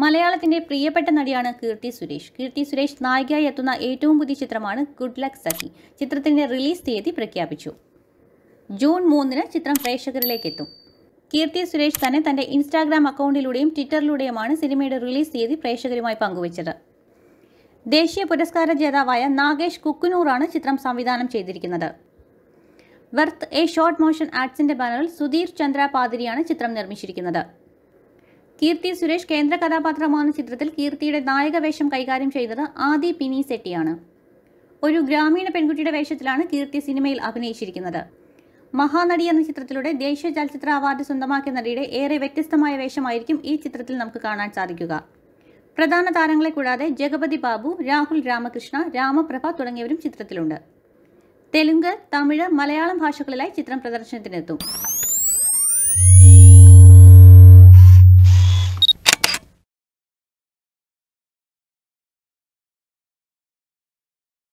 മലയാളത്തിന്റെ പ്രിയപ്പെട്ട നടിയാണ് കീർത്തി സുരേഷ് കീർത്തി സുരേഷ് നായികയായി എത്തുന്ന ഏറ്റവും പുതിയ ചിത്രമാണ് ഗുഡ് ലക്ക് സഹി ചിത്രത്തിന്റെ റിലീസ് തീയതി പ്രഖ്യാപിച്ചു ജൂൺ മൂന്നിന് ചിത്രം പ്രേക്ഷകരിലേക്ക് എത്തും കീർത്തി സുരേഷ് തന്നെ തന്റെ ഇൻസ്റ്റാഗ്രാം അക്കൗണ്ടിലൂടെയും ട്വിറ്ററിലൂടെയുമാണ് സിനിമയുടെ റിലീസ് തീയതി പ്രേക്ഷകരുമായി പങ്കുവച്ചത് ദേശീയ പുരസ്കാര ജേതാവായ നാഗേഷ് കുക്കുനൂറാണ് ചിത്രം സംവിധാനം ചെയ്തിരിക്കുന്നത് വെർത്ത് എ ഷോർട്ട് മോഷൻ ആർട്സിന്റെ ബാനറിൽ സുധീർ ചന്ദ്ര പാതിരിയാണ് ചിത്രം നിർമ്മിച്ചിരിക്കുന്നത് കീർത്തി സുരേഷ് കേന്ദ്ര കഥാപാത്രമാണ് ചിത്രത്തിൽ കീർത്തിയുടെ നായക വേഷം കൈകാര്യം ചെയ്തത് ആദി പിനി സെട്ടിയാണ് ഒരു ഗ്രാമീണ പെൺകുട്ടിയുടെ വേഷത്തിലാണ് കീർത്തി സിനിമയിൽ അഭിനയിച്ചിരിക്കുന്നത് മഹാനടി എന്ന ചിത്രത്തിലൂടെ ദേശീയ ചലച്ചിത്ര അവാർഡ് സ്വന്തമാക്കിയ നടിയുടെ ഏറെ വ്യത്യസ്തമായ വേഷമായിരിക്കും ഈ ചിത്രത്തിൽ നമുക്ക് കാണാൻ സാധിക്കുക പ്രധാന താരങ്ങളെ കൂടാതെ ജഗപതി ബാബു രാഹുൽ രാമകൃഷ്ണ രാമപ്രഭ തുടങ്ങിയവരും ചിത്രത്തിലുണ്ട് തെലുങ്ക് തമിഴ് മലയാളം ഭാഷകളിലായി ചിത്രം പ്രദർശനത്തിനെത്തും